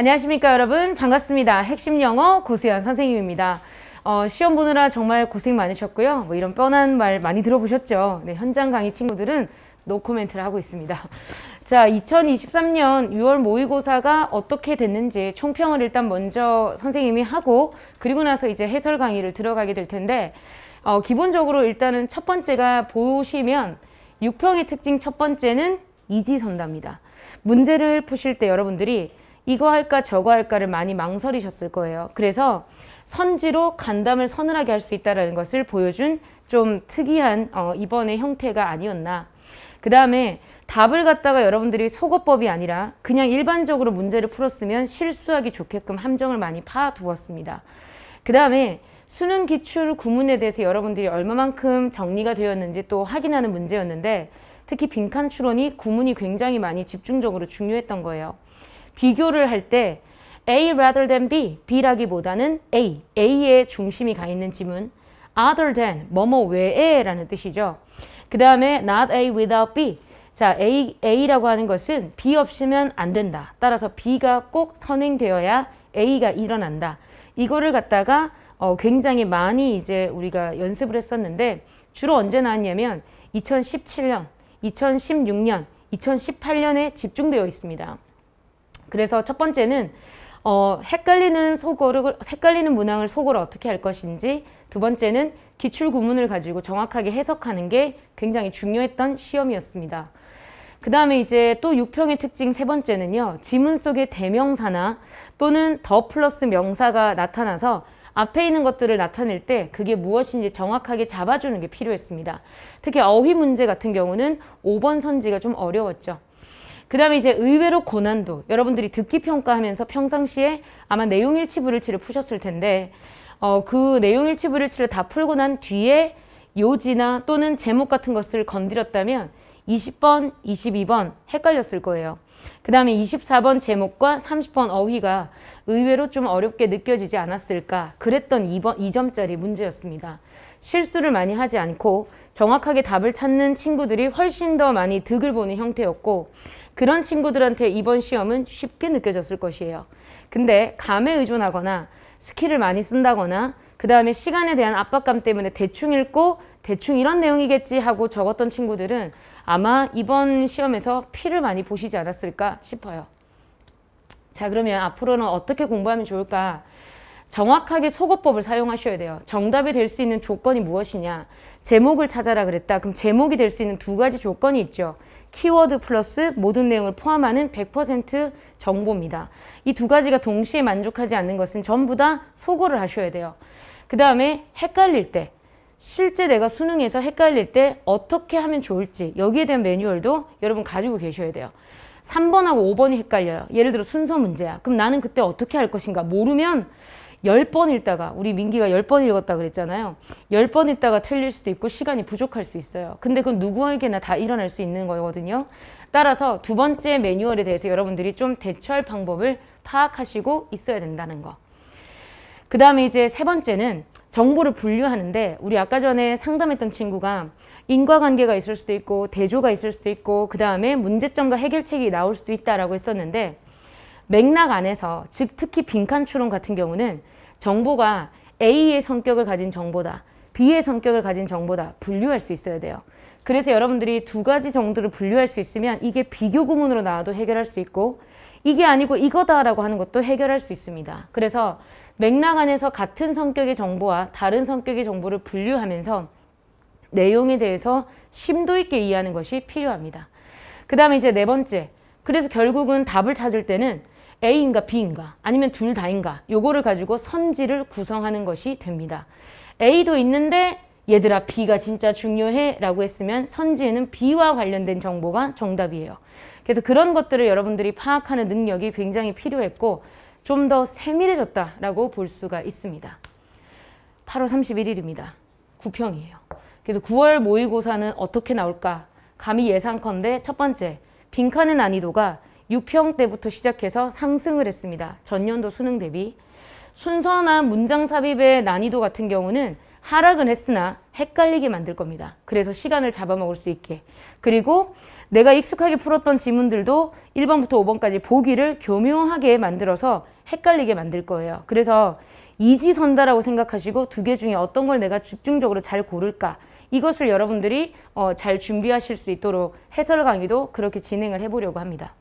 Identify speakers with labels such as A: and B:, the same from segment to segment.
A: 안녕하십니까 여러분 반갑습니다. 핵심 영어 고수연 선생님입니다. 어, 시험 보느라 정말 고생 많으셨고요. 뭐 이런 뻔한 말 많이 들어보셨죠. 네, 현장 강의 친구들은 노 코멘트를 하고 있습니다. 자, 2023년 6월 모의고사가 어떻게 됐는지 총평을 일단 먼저 선생님이 하고 그리고 나서 이제 해설 강의를 들어가게 될 텐데 어, 기본적으로 일단은 첫 번째가 보시면 6평의 특징 첫 번째는 이지선답니다. 문제를 푸실 때 여러분들이 이거 할까 저거 할까를 많이 망설이셨을 거예요. 그래서 선지로 간담을 서늘하게 할 수 있다는 것을 보여준 좀 특이한 어, 이번의 형태가 아니었나. 그 다음에 답을 갖다가 여러분들이 속어법이 아니라 그냥 일반적으로 문제를 풀었으면 실수하기 좋게끔 함정을 많이 파두었습니다. 그 다음에 수능 기출 구문에 대해서 여러분들이 얼마만큼 정리가 되었는지 또 확인하는 문제였는데 특히 빈칸 추론이 구문이 굉장히 많이 집중적으로 중요했던 거예요. 비교를 할 때 A rather than B, B라기보다는 A, A에 중심이 가 있는 지문 other than, 뭐뭐 외에 라는 뜻이죠. 그 다음에 not A without B, 자 A, A라고 하는 것은 B 없으면 안 된다. 따라서 B가 꼭 선행되어야 A가 일어난다. 이거를 갖다가 어, 굉장히 많이 이제 우리가 연습을 했었는데 주로 언제 나왔냐면 2017년, 2016년, 2018년에 집중되어 있습니다. 그래서 첫 번째는 어, 헷갈리는 속어를 헷갈리는 문항을 속어로 어떻게 할 것인지 두 번째는 기출 구문을 가지고 정확하게 해석하는 게 굉장히 중요했던 시험이었습니다. 그 다음에 이제 또 6평의 특징 세 번째는요. 지문 속에 대명사나 또는 더 플러스 명사가 나타나서 앞에 있는 것들을 나타낼 때 그게 무엇인지 정확하게 잡아주는 게 필요했습니다. 특히 어휘 문제 같은 경우는 5번 선지가 좀 어려웠죠. 그 다음에 이제 의외로 고난도 여러분들이 듣기 평가하면서 평상시에 아마 내용 일치 불일치를 푸셨을 텐데 어, 그 내용 일치 불일치를 다 풀고 난 뒤에 요지나 또는 제목 같은 것을 건드렸다면 20번, 22번 헷갈렸을 거예요. 그 다음에 24번 제목과 30번 어휘가 의외로 좀 어렵게 느껴지지 않았을까 그랬던 2번, 2점짜리 문제였습니다. 실수를 많이 하지 않고 정확하게 답을 찾는 친구들이 훨씬 더 많이 득을 보는 형태였고 그런 친구들한테 이번 시험은 쉽게 느껴졌을 것이에요. 근데 감에 의존하거나 스킬을 많이 쓴다거나 그 다음에 시간에 대한 압박감 때문에 대충 읽고 대충 이런 내용이겠지 하고 적었던 친구들은 아마 이번 시험에서 피를 많이 보시지 않았을까 싶어요. 자 그러면 앞으로는 어떻게 공부하면 좋을까? 정확하게 소거법을 사용하셔야 돼요. 정답이 될 수 있는 조건이 무엇이냐? 제목을 찾아라 그랬다. 그럼 제목이 될 수 있는 두 가지 조건이 있죠. 키워드 플러스 모든 내용을 포함하는 100% 정보입니다. 이 두 가지가 동시에 만족하지 않는 것은 전부 다 소거를 하셔야 돼요. 그 다음에 헷갈릴 때 실제 내가 수능에서 헷갈릴 때 어떻게 하면 좋을지 여기에 대한 매뉴얼도 여러분 가지고 계셔야 돼요. 3번하고 5번이 헷갈려요. 예를 들어 순서 문제야. 그럼 나는 그때 어떻게 할 것인가 모르면 1 0번 읽다가 우리 민기가 1 0번 읽었다 그랬잖아요. 1 0번 읽다가 틀릴 수도 있고 시간이 부족할 수 있어요. 근데 그건 누구에게나 다 일어날 수 있는 거거든요. 따라서 두 번째 매뉴얼에 대해서 여러분들이 좀 대처할 방법을 파악하시고 있어야 된다는 거. 그 다음에 이제 세 번째는 정보를 분류하는데 우리 아까 전에 상담했던 친구가 인과관계가 있을 수도 있고 대조가 있을 수도 있고 그 다음에 문제점과 해결책이 나올 수도 있다라고 했었는데 맥락 안에서 즉 특히 빈칸 추론 같은 경우는 정보가 A의 성격을 가진 정보다 B의 성격을 가진 정보다 분류할 수 있어야 돼요. 그래서 여러분들이 두 가지 정도를 분류할 수 있으면 이게 비교 구문으로 나와도 해결할 수 있고 이게 아니고 이거다라고 하는 것도 해결할 수 있습니다. 그래서 맥락 안에서 같은 성격의 정보와 다른 성격의 정보를 분류하면서 내용에 대해서 심도 있게 이해하는 것이 필요합니다. 그 다음에 이제 네 번째. 그래서 결국은 답을 찾을 때는 A인가 B인가 아니면 둘 다인가 요거를 가지고 선지를 구성하는 것이 됩니다. A도 있는데 얘들아 B가 진짜 중요해 라고 했으면 선지에는 B와 관련된 정보가 정답이에요. 그래서 그런 것들을 여러분들이 파악하는 능력이 굉장히 필요했고 좀 더 세밀해졌다라고 볼 수가 있습니다. 8월 31일입니다. 구평이에요. 그래서 9월 모의고사는 어떻게 나올까? 감히 예상컨대 첫 번째, 빈칸의 난이도가 6평 때부터 시작해서 상승을 했습니다. 전년도 수능 대비. 순서나 문장 삽입의 난이도 같은 경우는 하락은 했으나 헷갈리게 만들 겁니다. 그래서 시간을 잡아먹을 수 있게. 그리고 내가 익숙하게 풀었던 지문들도 1번부터 5번까지 보기를 교묘하게 만들어서 헷갈리게 만들 거예요. 그래서 이지선다라고 생각하시고 두 개 중에 어떤 걸 내가 집중적으로 잘 고를까 이것을 여러분들이 어, 잘 준비하실 수 있도록 해설 강의도 그렇게 진행을 해보려고 합니다.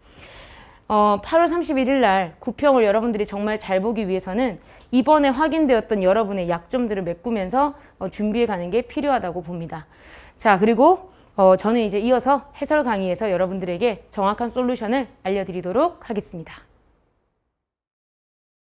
A: 어, 8월 31일 날 구평을 여러분들이 정말 잘 보기 위해서는 이번에 확인되었던 여러분의 약점들을 메꾸면서 어, 준비해 가는 게 필요하다고 봅니다. 자, 그리고 어, 저는 이제 이어서 해설 강의에서 여러분들에게 정확한 솔루션을 알려드리도록 하겠습니다.